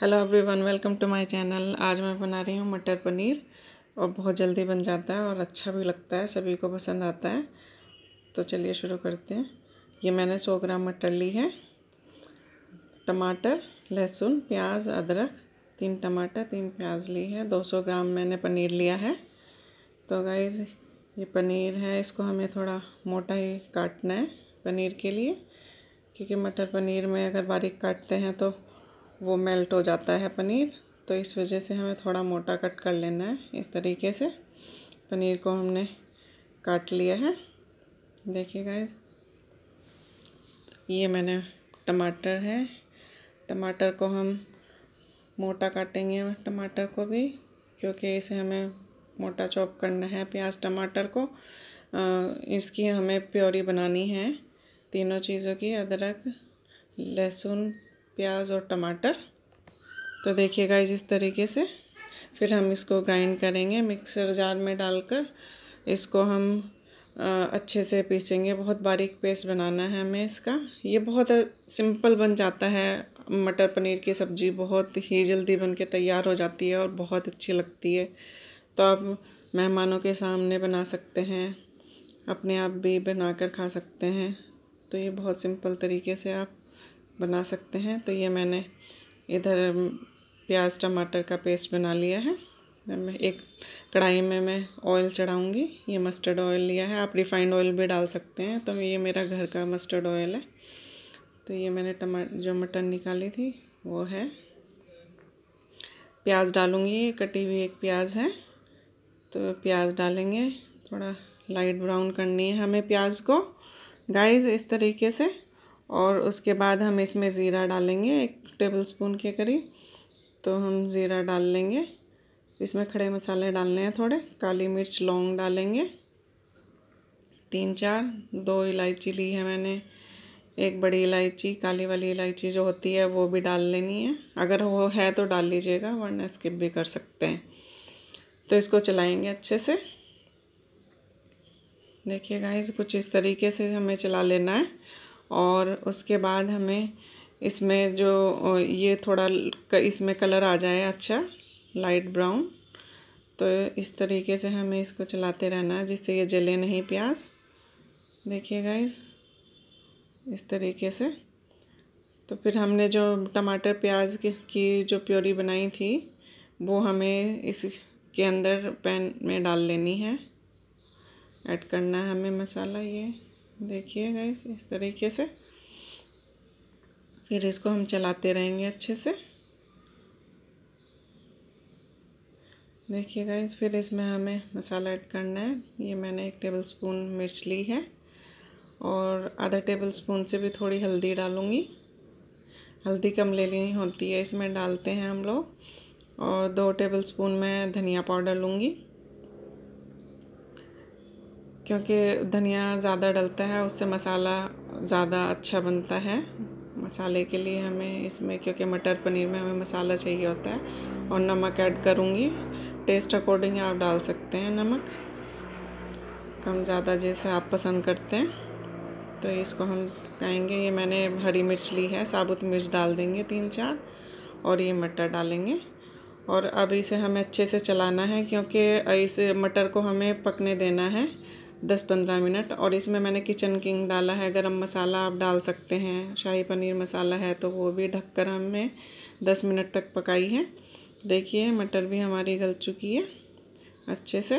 hello everyone welcome to my channel आज मैं बना रही हूँ मटर पनीर और बहुत जल्दी बन जाता है और अच्छा भी लगता है सभी को पसंद आता है तो चलिए शुरू करते हैं ये मैंने 100 ग्राम मटर ली है टमाटर लहसुन प्याज अदरक तीन टमाटर तीन प्याज ली है 200 ग्राम मैंने पनीर लिया है तो गाइज़ ये पनीर है इसको हमें थोड़ा मोटा ही काटना है पनीर के लिए क्योंकि मटर पनीर में अगर बारीक काटते हैं तो वो मेल्ट हो जाता है पनीर तो इस वजह से हमें थोड़ा मोटा कट कर लेना है इस तरीके से पनीर को हमने काट लिया है देखिए गाइस ये मैंने टमाटर है टमाटर को हम मोटा काटेंगे टमाटर को भी क्योंकि इसे हमें मोटा चॉप करना है प्याज टमाटर को इसकी हमें प्योरी बनानी है तीनों चीज़ों की अदरक लहसुन प्याज और टमाटर तो देखिए गाइज इस तरीके से फिर हम इसको ग्राइंड करेंगे मिक्सर जार में डालकर इसको हम अच्छे से पीसेंगे बहुत बारीक पेस्ट बनाना है हमें इसका ये बहुत सिंपल बन जाता है मटर पनीर की सब्ज़ी बहुत ही जल्दी बन के तैयार हो जाती है और बहुत अच्छी लगती है तो आप मेहमानों के सामने बना सकते हैं अपने आप भी बनाकर खा सकते हैं तो ये बहुत सिंपल तरीके से आप बना सकते हैं तो ये मैंने इधर प्याज टमाटर का पेस्ट बना लिया है मैं एक कढ़ाई में मैं ऑयल चढ़ाऊँगी ये मस्टर्ड ऑयल लिया है आप रिफाइंड ऑयल भी डाल सकते हैं तो ये मेरा घर का मस्टर्ड ऑयल है तो ये मैंने टमा जो मटन निकाली थी वो है प्याज डालूँगी कटी हुई एक प्याज है तो प्याज डालेंगे थोड़ा लाइट ब्राउन करनी है हमें प्याज को गाइस इस तरीके से और उसके बाद हम इसमें ज़ीरा डालेंगे एक टेबल स्पून के करीब तो हम ज़ीरा डाल लेंगे इसमें खड़े मसाले डालने हैं थोड़े काली मिर्च लौंग डालेंगे तीन चार दो इलायची ली है मैंने एक बड़ी इलायची काली वाली इलायची जो होती है वो भी डाल लेनी है अगर वो है तो डाल लीजिएगा वरना स्किप भी कर सकते हैं तो इसको चलाएंगे अच्छे से देखिए गाइस कुछ इस तरीके से हमें चला लेना है और उसके बाद हमें इसमें जो ये थोड़ा इसमें कलर आ जाए अच्छा लाइट ब्राउन तो इस तरीके से हमें इसको चलाते रहना जिससे ये जले नहीं प्याज देखिए इस इस तरीके से तो फिर हमने जो टमाटर प्याज की जो प्योरी बनाई थी वो हमें इसके अंदर पैन में डाल लेनी है ऐड करना है हमें मसाला ये देखिए गैस इस तरीके से फिर इसको हम चलाते रहेंगे अच्छे से देखिए इस फिर इसमें हमें मसाला ऐड करना है ये मैंने एक टेबल स्पून मिर्च ली है और आधा टेबल स्पून से भी थोड़ी हल्दी डालूँगी हल्दी कम ले लेनी होती है इसमें डालते हैं हम लोग और दो टेबल स्पून मैं धनिया पाउडर लूँगी क्योंकि धनिया ज़्यादा डलता है उससे मसाला ज़्यादा अच्छा बनता है मसाले के लिए हमें इसमें क्योंकि मटर पनीर में हमें मसाला चाहिए होता है और नमक ऐड करूँगी टेस्ट अकॉर्डिंग आप डाल सकते हैं नमक कम ज़्यादा जैसे आप पसंद करते हैं तो इसको हम कहेंगे ये मैंने हरी मिर्च ली है साबुत मिर्च डाल देंगे तीन चार और ये मटर डालेंगे और अब इसे हमें अच्छे से चलाना है क्योंकि इस मटर को हमें पकने देना है दस पंद्रह मिनट और इसमें मैंने किचन किंग डाला है गरम मसाला आप डाल सकते हैं शाही पनीर मसाला है तो वो भी ढककर हमने दस मिनट तक पकाई है देखिए मटर भी हमारी गल चुकी है अच्छे से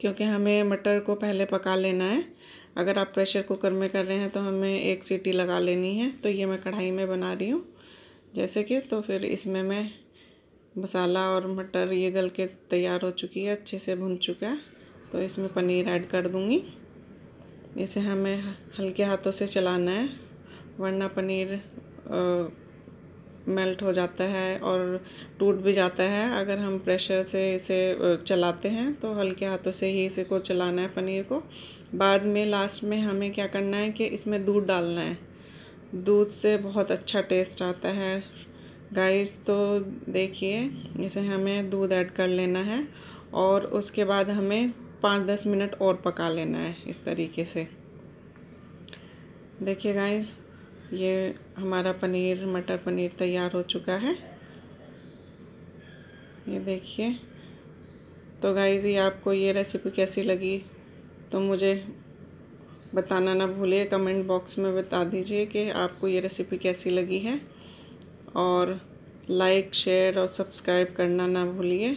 क्योंकि हमें मटर को पहले पका लेना है अगर आप प्रेशर कुकर में कर रहे हैं तो हमें एक सीटी लगा लेनी है तो ये मैं कढ़ाई में बना रही हूँ जैसे कि तो फिर इसमें मैं मसाला और मटर ये गल के तैयार हो चुकी है अच्छे से भुन चुका है तो इसमें पनीर ऐड कर दूँगी इसे हमें हल्के हाथों से चलाना है वरना पनीर मेल्ट हो जाता है और टूट भी जाता है अगर हम प्रेशर से इसे चलाते हैं तो हल्के हाथों से ही इसे को चलाना है पनीर को बाद में लास्ट में हमें क्या करना है कि इसमें दूध डालना है दूध से बहुत अच्छा टेस्ट आता है गाइस तो देखिए इसे हमें दूध ऐड कर लेना है और उसके बाद हमें पाँच दस मिनट और पका लेना है इस तरीके से देखिए गाइस ये हमारा पनीर मटर पनीर तैयार हो चुका है ये देखिए तो गाइज़ ये आपको ये रेसिपी कैसी लगी तो मुझे बताना ना भूलिए कमेंट बॉक्स में बता दीजिए कि आपको ये रेसिपी कैसी लगी है और लाइक शेयर और सब्सक्राइब करना ना भूलिए